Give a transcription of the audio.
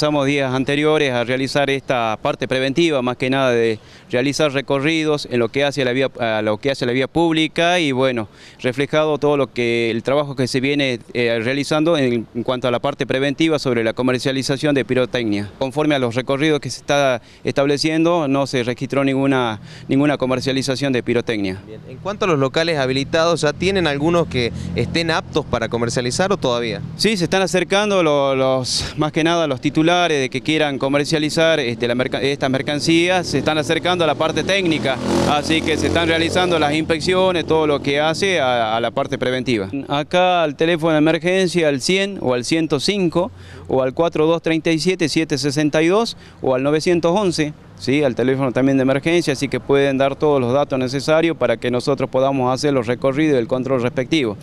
Pasamos días anteriores a realizar esta parte preventiva, más que nada de realizar recorridos en lo que hace la vía, lo que hace la vía pública y bueno, reflejado todo lo que el trabajo que se viene eh, realizando en, cuanto a la parte preventiva sobre la comercialización de pirotecnia. Conforme a los recorridos que se está estableciendo, no se registró ninguna, ninguna comercialización de pirotecnia. En cuanto a los locales habilitados, ¿ya tienen algunos que estén aptos para comercializar o todavía? Sí, se están acercando más que nada los titulares de que quieran comercializar este, estas mercancías se están acercando a la parte técnica, así que se están realizando las inspecciones, todo lo que hace a, la parte preventiva. Acá al teléfono de emergencia al 100 o al 105 o al 4237-762 o al 911. ¿sí? al teléfono también de emergencia, así que pueden dar todos los datos necesarios para que nosotros podamos hacer los recorridos y el control respectivo.